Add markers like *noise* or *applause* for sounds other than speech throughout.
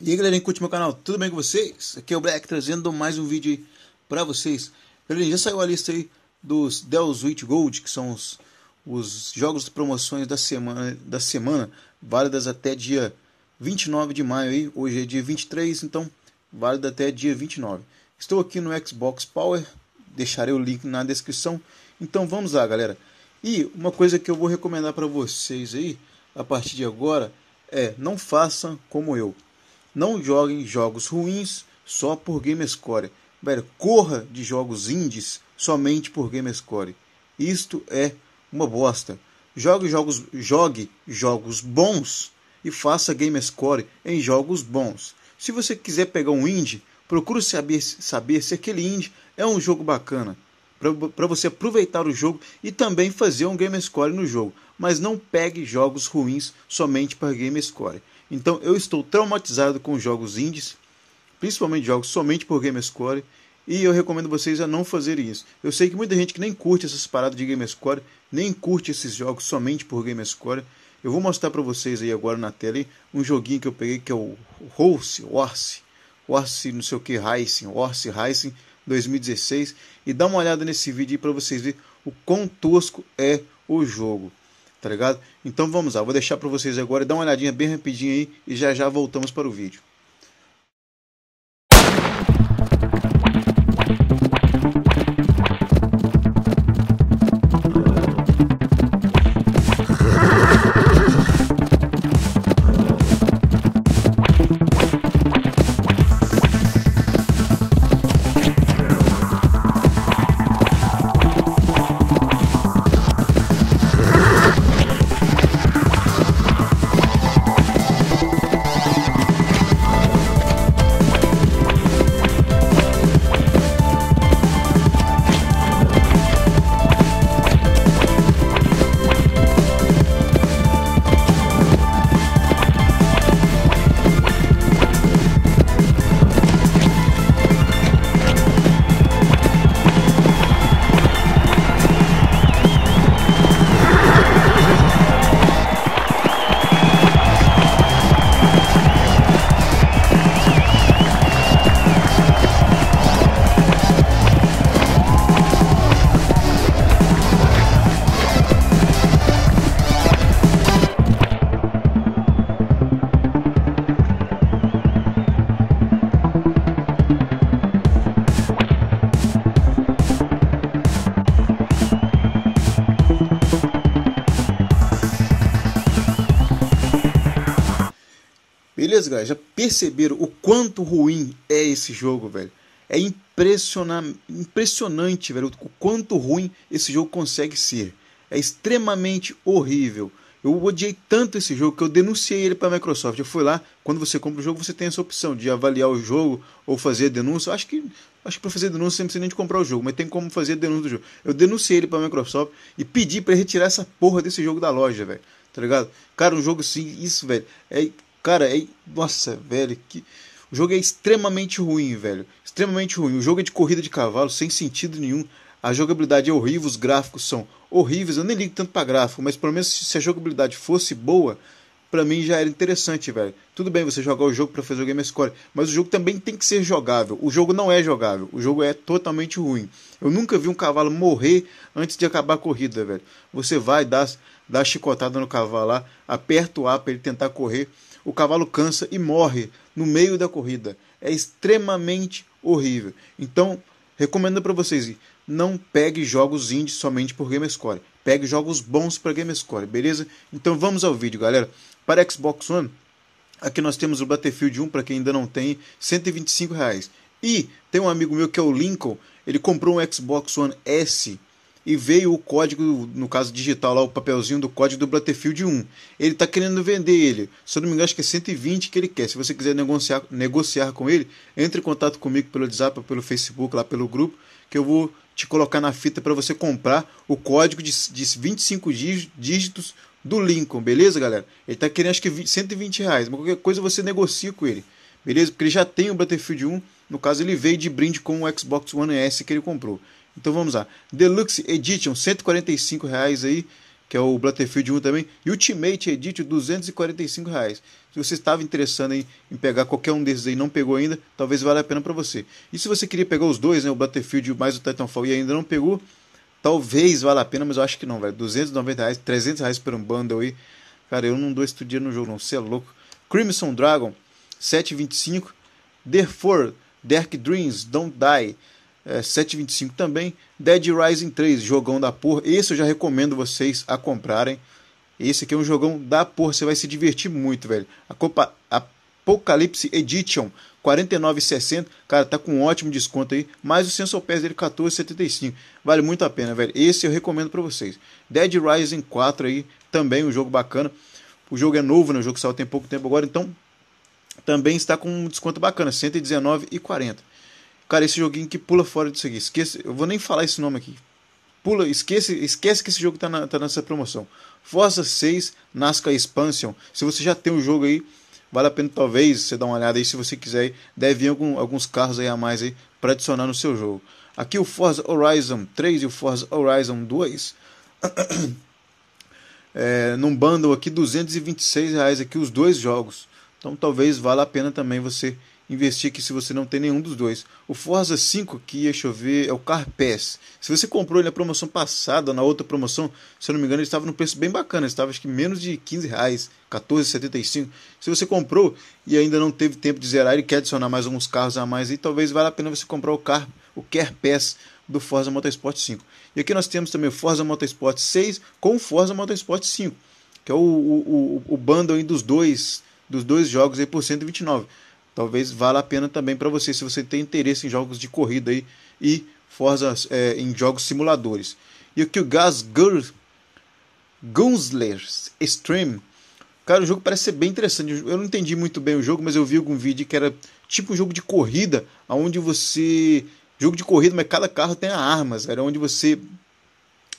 E aí galerinha que curte meu canal, tudo bem com vocês? Aqui é o Black trazendo mais um vídeo para vocês Galerinha, já saiu a lista aí dos Dell Switch Gold, que são os, os jogos de promoções da semana, da semana Válidas até dia 29 de maio aí, hoje é dia 23, então válida até dia 29 Estou aqui no Xbox Power, deixarei o link na descrição Então vamos lá galera E uma coisa que eu vou recomendar para vocês aí, a partir de agora é, não façam como eu não joguem jogos ruins só por GameScore. Velho, corra de jogos indies somente por GameScore. Isto é uma bosta. Jogue jogos, jogue jogos bons e faça GameScore em jogos bons. Se você quiser pegar um indie, procure saber, saber se aquele indie é um jogo bacana para você aproveitar o jogo e também fazer um game score no jogo, mas não pegue jogos ruins somente para game score. Então eu estou traumatizado com jogos indies, principalmente jogos somente por GameScore, e eu recomendo vocês a não fazerem isso. Eu sei que muita gente que nem curte essas paradas de GameScore, nem curte esses jogos somente por GameScore. Eu vou mostrar para vocês aí agora na tela um joguinho que eu peguei que é o Horse, Horse, Horse não sei o que Racing, Horse Racing 2016 e dá uma olhada nesse vídeo para vocês verem o quão tosco é o jogo tá ligado? Então vamos lá, vou deixar para vocês agora, dá uma olhadinha bem rapidinho aí e já já voltamos para o vídeo. Beleza, galera? Já perceberam o quanto ruim é esse jogo, velho? É impressionante, impressionante, velho, o quanto ruim esse jogo consegue ser. É extremamente horrível. Eu odiei tanto esse jogo que eu denunciei ele para a Microsoft. Eu fui lá, quando você compra o jogo, você tem essa opção de avaliar o jogo ou fazer denúncia. Acho que acho que para fazer denúncia você não precisa nem de comprar o jogo, mas tem como fazer denúncia do jogo. Eu denunciei ele para a Microsoft e pedi para retirar essa porra desse jogo da loja, velho. Tá ligado? Cara, um jogo assim, isso, velho, é Cara, é. Nossa, velho, que. O jogo é extremamente ruim, velho. Extremamente ruim. O jogo é de corrida de cavalo, sem sentido nenhum. A jogabilidade é horrível, os gráficos são horríveis. Eu nem ligo tanto pra gráfico, mas pelo menos se a jogabilidade fosse boa, para mim já era interessante, velho. Tudo bem você jogar o jogo para fazer o game score, mas o jogo também tem que ser jogável. O jogo não é jogável, o jogo é totalmente ruim. Eu nunca vi um cavalo morrer antes de acabar a corrida, velho. Você vai dar dá chicotada no cavalo lá, aperta o ar para ele tentar correr o cavalo cansa e morre no meio da corrida. É extremamente horrível. Então, recomendo para vocês, não pegue jogos indies somente por GameScore. Pegue jogos bons para GameScore, beleza? Então vamos ao vídeo, galera. Para Xbox One, aqui nós temos o Battlefield 1, para quem ainda não tem, 125 reais. E tem um amigo meu que é o Lincoln, ele comprou um Xbox One S e veio o código, no caso digital lá, o papelzinho do código do Battlefield 1. Ele está querendo vender ele. Se eu não me engano, acho que é 120 que ele quer. Se você quiser negociar, negociar com ele, entre em contato comigo pelo WhatsApp, pelo Facebook, lá pelo grupo, que eu vou te colocar na fita para você comprar o código de, de 25 dígitos do Lincoln, beleza, galera? Ele está querendo acho que 20, 120 reais, mas qualquer coisa você negocia com ele, beleza? Porque ele já tem o Battlefield 1, no caso ele veio de brinde com o Xbox One S que ele comprou. Então vamos lá. Deluxe Edition, 145 reais aí, que é o Battlefield 1 também. E Ultimate Edition, 245 reais. Se você estava interessado em, em, pegar qualquer um desses aí não pegou ainda, talvez valha a pena para você. E se você queria pegar os dois, né, o Battlefield mais o Titanfall e ainda não pegou, talvez valha a pena, mas eu acho que não, velho. 290 reais, 300 reais por um bundle aí. Cara, eu não dou esse dinheiro no jogo não, você é louco. Crimson Dragon, 7,25. Therefore, Dark Dreams, Don't Die, é, 7,25 também. Dead Rising 3, jogão da porra. Esse eu já recomendo vocês a comprarem. Esse aqui é um jogão da porra, você vai se divertir muito, velho. A Copa Apocalypse Edition, 49,60. Cara, tá com um ótimo desconto aí. Mais o Sensor Pass dele, 14,75. Vale muito a pena, velho. Esse eu recomendo para vocês. Dead Rising 4 aí, também um jogo bacana. O jogo é novo, né? O jogo saiu tem pouco tempo agora, então também está com um desconto bacana, 119,40. Cara, esse joguinho que pula fora disso aqui. Esquece, eu vou nem falar esse nome aqui. Pula, esquece, esquece que esse jogo tá, na, tá nessa promoção. Forza 6 Nasca Expansion. Se você já tem o um jogo aí, vale a pena talvez você dar uma olhada aí se você quiser. Deve vir algum, alguns carros aí a mais aí para adicionar no seu jogo. Aqui o Forza Horizon 3 e o Forza Horizon 2. *clears throat* é, num bundle aqui, 226 reais aqui os dois jogos. Então talvez valha a pena também você investir aqui se você não tem nenhum dos dois. O Forza 5 que eu ver é o Carpass. Se você comprou ele na promoção passada, na outra promoção, se eu não me engano, ele estava num preço bem bacana, estava acho que menos de 15 reais, 14,75. Se você comprou e ainda não teve tempo de zerar, ele quer adicionar mais alguns carros a mais e talvez valha a pena você comprar o Car, o Care do Forza Motorsport 5. E aqui nós temos também o Forza Motorsport 6 com o Forza Motorsport 5, que é o, o, o, o bundle dos dois dos dois jogos aí por 129 talvez valha a pena também para você, se você tem interesse em jogos de corrida aí, e Forza é, em jogos simuladores. E aqui o Gas Girls Gunslers Extreme. Cara, o jogo parece ser bem interessante. Eu não entendi muito bem o jogo, mas eu vi algum vídeo que era tipo um jogo de corrida, onde você. Jogo de corrida, mas cada carro tem armas. Era onde você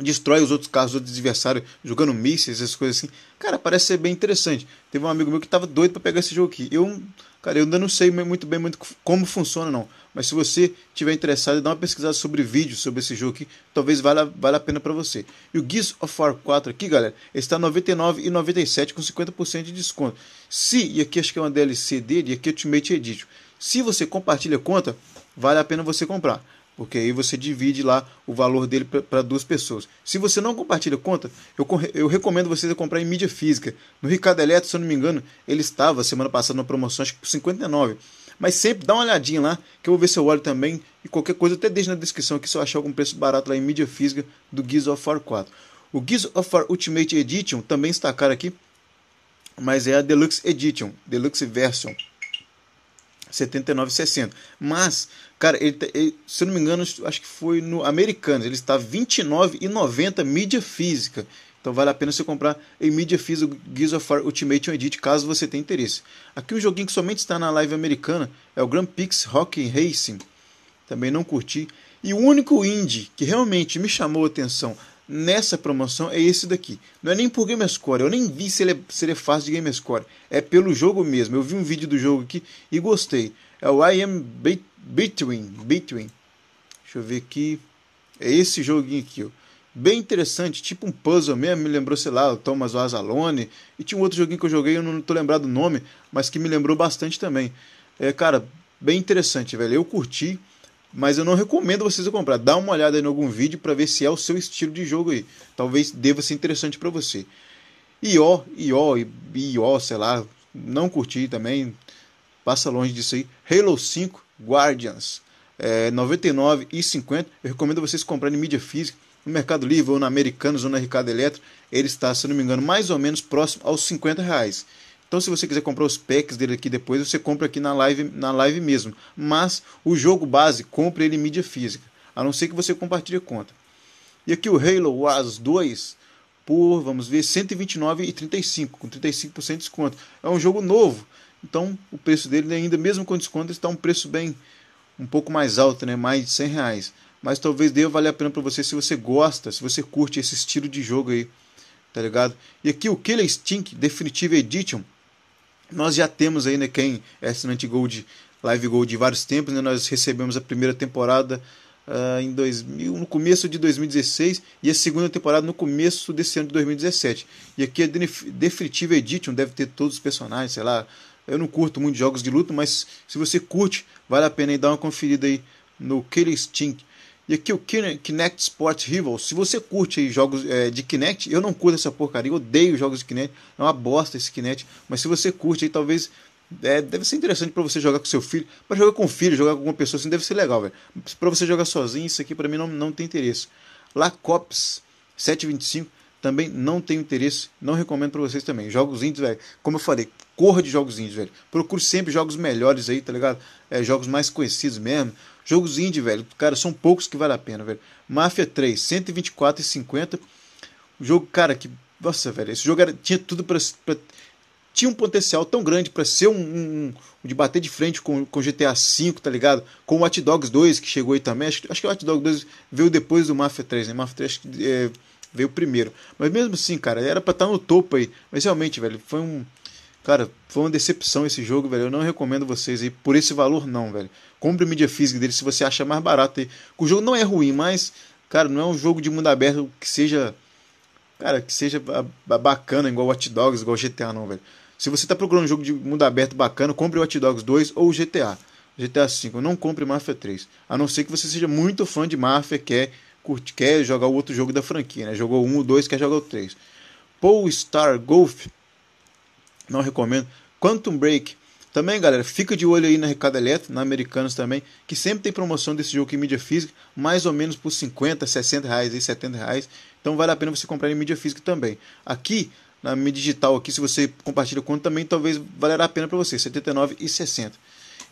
destrói os outros carros, os outros adversários, jogando mísseis, essas coisas assim. Cara, parece ser bem interessante. Teve um amigo meu que tava doido para pegar esse jogo aqui. Eu Cara, eu ainda não sei muito bem muito como funciona, não. Mas se você tiver interessado, dá uma pesquisada sobre vídeos sobre esse jogo aqui. Talvez valha, valha a pena para você. E o Gears of War 4 aqui, galera, está R$ 99,97 com 50% de desconto. Se, e aqui acho que é uma DLC dele, e aqui é Ultimate Edition. Se você compartilha a conta, vale a pena você comprar porque aí você divide lá o valor dele para duas pessoas. Se você não compartilha conta, eu, eu recomendo vocês a comprar em mídia física. No Ricardo Eletro, se eu não me engano, ele estava semana passada na promoção, acho que por 59. Mas sempre dá uma olhadinha lá, que eu vou ver se eu olho também. E qualquer coisa até deixo na descrição aqui se eu achar algum preço barato lá em mídia física do Gears of War 4. O Gears of War Ultimate Edition também está caro aqui, mas é a Deluxe Edition, Deluxe Version. 79,60. Mas, cara, ele, ele, se eu não me engano, acho que foi no Americanas. Ele está 29,90 mídia física. Então vale a pena você comprar em mídia física Gears of War Ultimate Edit, caso você tenha interesse. Aqui um joguinho que somente está na live americana é o Grand Prix Rock Racing. Também não curti. E o único indie que realmente me chamou a atenção nessa promoção é esse daqui. Não é nem por GameScore, eu nem vi se ele, é, se ele é fácil de GameScore. É pelo jogo mesmo. Eu vi um vídeo do jogo aqui e gostei. É o I Am Be Between. Between. Deixa eu ver aqui. É esse joguinho aqui, ó. Bem interessante, tipo um puzzle mesmo, me lembrou, sei lá, o Thomas Vazalone. E tinha um outro joguinho que eu joguei, eu não tô lembrado o nome, mas que me lembrou bastante também. É, cara, bem interessante, velho. Eu curti mas eu não recomendo vocês a comprar. Dá uma olhada em algum vídeo para ver se é o seu estilo de jogo aí. Talvez deva ser interessante para você. IO, IO, IO, sei lá, não curti também. Passa longe disso aí. Halo 5 Guardians, é, 99 e 50. Eu recomendo vocês comprarem em mídia física no Mercado Livre ou na Americanas ou na Ricardo Eletro. Ele está, se não me engano, mais ou menos próximo aos 50 reais. Então, se você quiser comprar os packs dele aqui depois, você compra aqui na live, na live mesmo. Mas o jogo base, compre ele em mídia física, a não ser que você compartilhe conta. E aqui o Halo Wars 2 por, vamos ver, 129,35, com 35% de desconto. É um jogo novo, então o preço dele né, ainda, mesmo com desconto, está um preço bem, um pouco mais alto, né? mais de 100 reais. Mas talvez deva valer a pena para você se você gosta, se você curte esse estilo de jogo aí, tá ligado? E aqui o Killer Stink Definitive Edition, nós já temos aí, né, quem é assinante Gold, Live Gold de vários tempos, né? Nós recebemos a primeira temporada uh, em 2000, no começo de 2016 e a segunda temporada no começo desse ano de 2017. E aqui é Definitive Edition, deve ter todos os personagens, sei lá. Eu não curto muito jogos de luta, mas se você curte, vale a pena aí dar uma conferida aí no Killer Stink. E aqui o Kinect Sports Rival. Se você curte jogos é, de Kinect, eu não curto essa porcaria, eu odeio jogos de Kinect, é uma bosta esse Kinect. Mas se você curte aí, talvez é, deve ser interessante para você jogar com seu filho. Para jogar com o filho, jogar com alguma pessoa assim, deve ser legal, velho. Para você jogar sozinho, isso aqui para mim não, não tem interesse. Lacops Cops 725 também não tem interesse, não recomendo para vocês também. Jogos indies, velho. Como eu falei, corra de jogos indies, velho. Procure sempre jogos melhores aí, tá ligado? É, jogos mais conhecidos mesmo. Jogos indie, velho. Cara, são poucos que vale a pena, velho. Mafia 3, 124,50. Um jogo, cara, que. Nossa, velho. Esse jogo era, tinha tudo pra, pra, Tinha um potencial tão grande para ser um, um, um, de bater de frente com, com GTA V, tá ligado? Com o Hot Dogs 2, que chegou aí também. Acho, acho que o Hot Dogs 2 veio depois do Mafia 3, né? Mafia 3 é, veio primeiro. Mas mesmo assim, cara, era pra estar tá no topo aí. Mas realmente, velho, foi um Cara, foi uma decepção esse jogo, velho. Eu não recomendo vocês aí por esse valor, não, velho. Compre mídia física dele se você acha mais barato aí. O jogo não é ruim, mas, cara, não é um jogo de mundo aberto que seja. Cara, que seja bacana, igual Watch Dogs, igual GTA, não, velho. Se você tá procurando um jogo de mundo aberto bacana, compre Watch Dogs 2 ou GTA. GTA V, não compre Mafia 3. A não ser que você seja muito fã de Mafia, quer, curte, quer jogar o outro jogo da franquia, né? Jogou um, o 2, quer jogar o 3. Paul Star Golf não recomendo. Quantum Break. Também, galera, fica de olho aí na Recado Elétrico, na Americanos também, que sempre tem promoção desse jogo em mídia física, mais ou menos por 50, 60 reais, 70 reais. Então vale a pena você comprar em mídia física também. Aqui, na mídia digital, aqui, se você compartilha com também, talvez valerá a pena para você, e 79,60.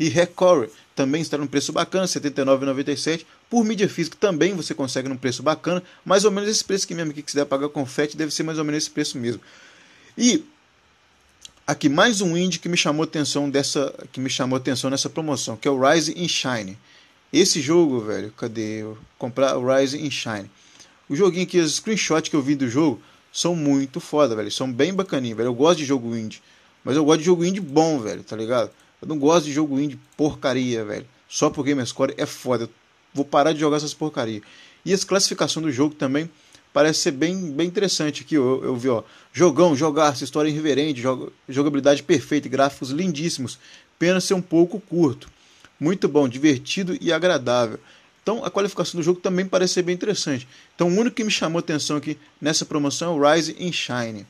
E Recore também está num preço bacana, R$ 79,97. Por mídia física também você consegue num preço bacana, mais ou menos esse preço que mesmo que quiser pagar com deve ser mais ou menos esse preço mesmo. E aqui mais um indie que me chamou atenção dessa que me chamou atenção nessa promoção que é o Rise and Shine esse jogo velho cadê eu comprar o Rise and Shine o joguinho aqui os screenshots que eu vi do jogo são muito foda velho são bem bacaninhos velho eu gosto de jogo indie mas eu gosto de jogo indie bom velho tá ligado eu não gosto de jogo indie porcaria velho só porque minha score é foda eu vou parar de jogar essas porcarias e as classificações do jogo também parece ser bem, bem interessante aqui. Eu, eu vi, ó. Jogão, jogar, história irreverente, jogabilidade perfeita, gráficos lindíssimos. Pena ser um pouco curto. Muito bom, divertido e agradável. Então a qualificação do jogo também parece ser bem interessante. Então o único que me chamou atenção aqui nessa promoção é o Rise and Shine.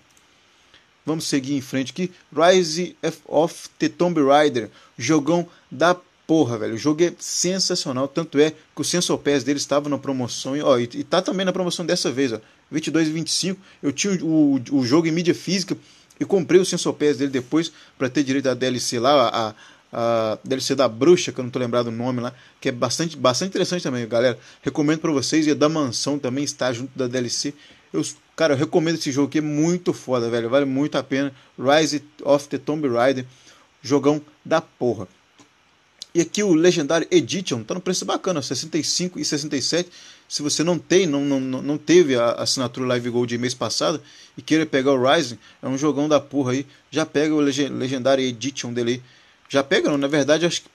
Vamos seguir em frente aqui. Rise of the Tomb Raider, jogão da porra, velho. O jogo é sensacional. Tanto é que o Sensor Pass dele estava na promoção. e Ó, e, e tá também na promoção dessa vez, ó. 22 e 25. Eu tinha o, o, o jogo em mídia física e comprei o Sensor Pass dele depois para ter direito à DLC lá, a, a a DLC da Bruxa, que eu não tô lembrado o nome lá, que é bastante, bastante interessante também, galera. Recomendo para vocês. E a da Mansão também está junto da DLC. Eu, cara, eu recomendo esse jogo que é muito foda, velho. Vale muito a pena. Rise of the Tomb Raider. Jogão da porra. E aqui o legendário Edition está no preço bacana, 65 e 67. Se você não tem, não, não, não teve a assinatura Live Gold de mês passado e queira pegar o Rising, é um jogão da porra aí. Já pega o legendário Edition dele aí. Já pega não, na verdade, acho que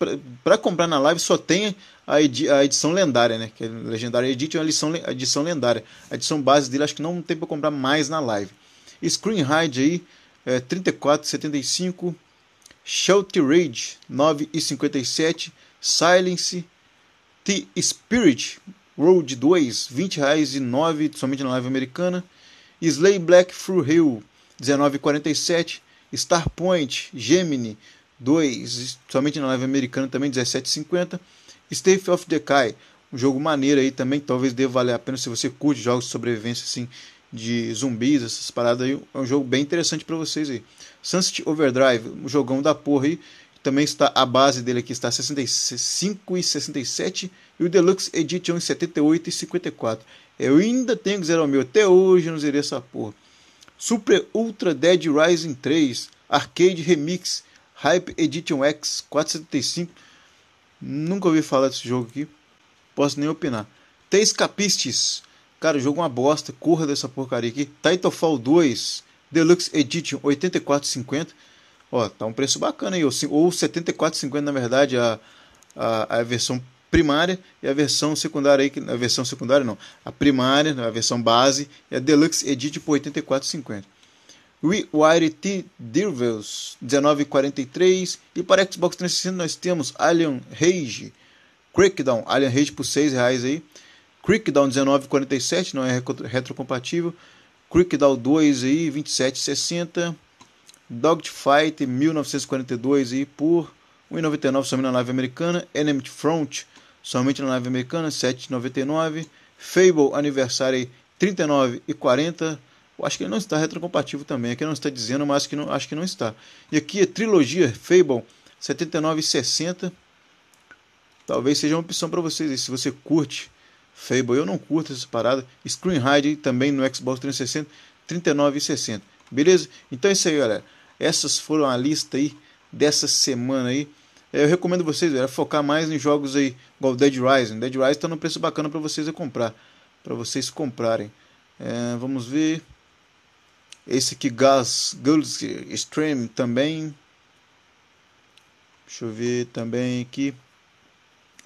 para comprar na live só tem a, edi a edição lendária, né? Que é legendário Edition é a edição, a edição lendária. A edição base dele acho que não tem para comprar mais na live. Screen Hide aí, é, 34, 75 Shelter Rage 9 e 57, Silence, The Spirit, Road 2, 20 reais e 9, somente na live americana, Slay Black Through Hill, 19,47, Starpoint, Gemini, 2, somente na live americana também, 17,50, State of Decay, um jogo maneiro aí também, talvez deva valer a pena se você curte jogos de sobrevivência assim, de zumbis, essas paradas aí. É um jogo bem interessante para vocês aí. Sunset Overdrive, um jogão da porra aí. Também está a base dele aqui está 65 e 67 e o Deluxe Edition 78 e 54. Eu ainda tenho que zerar o meu até hoje, não zerei essa porra. Super Ultra Dead Rising 3 Arcade Remix Hype Edition X 475. Nunca ouvi falar desse jogo aqui. Posso nem opinar. The Cara, o jogo é uma bosta, corra dessa porcaria aqui. Titanfall 2 Deluxe Edition 84,50. Ó, tá um preço bacana aí, ou 74,50 na verdade a, a, a, versão primária e a versão secundária aí, a versão secundária não, a primária, a versão base e a Deluxe Edition por 84,50. Rewire T. Devils 19,43 e para Xbox 360 nós temos Alien Rage Crackdown, Alien Rage por 6 reais aí. Crickdown 1947 não é retrocompatível. Crickdown 2 aí 2760. Dogfight 1942 aí por 1,99 somente na nave americana. Enemy Front somente na nave americana 7,99. Fable Anniversary 39 e 40. Eu acho que ele não está retrocompatível também. Aqui não está dizendo, mas acho que não, acho que não está. E aqui é trilogia Fable 79 e 60. Talvez seja uma opção para vocês. Se você curte Fable, eu não curto essa parada. Screen Hide também no Xbox 360, 39 e 60. Beleza? Então é isso aí, galera. Essas foram a lista aí dessa semana aí. É, eu recomendo vocês, galera, focar mais em jogos aí, igual Dead Rising. Dead Rising tá num preço bacana para vocês comprar, para vocês comprarem. É, vamos ver. Esse aqui, Gas Girls Stream também. Deixa eu ver também aqui.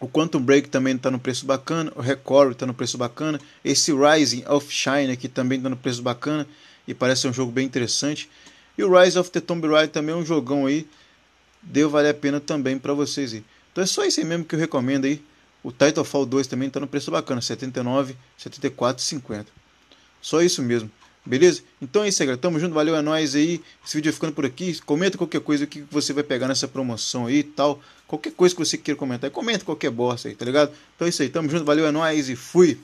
O Quantum Break também está no preço bacana, o Record está no preço bacana, esse Rising of Shine aqui também está no preço bacana e parece um jogo bem interessante. E o Rise of the Tomb Raider também é um jogão aí, deu valer a pena também para vocês aí. Então é só isso aí mesmo que eu recomendo aí. O Titanfall 2 também está no preço bacana, 79, 74, 50. Só isso mesmo. Beleza? Então é isso aí, galera. Tamo junto, valeu, é nóis aí. Esse vídeo é ficando por aqui. Comenta qualquer coisa que você vai pegar nessa promoção aí e tal. Qualquer coisa que você queira comentar, comenta qualquer bosta aí, tá ligado? Então é isso aí, tamo junto, valeu, é nóis e fui!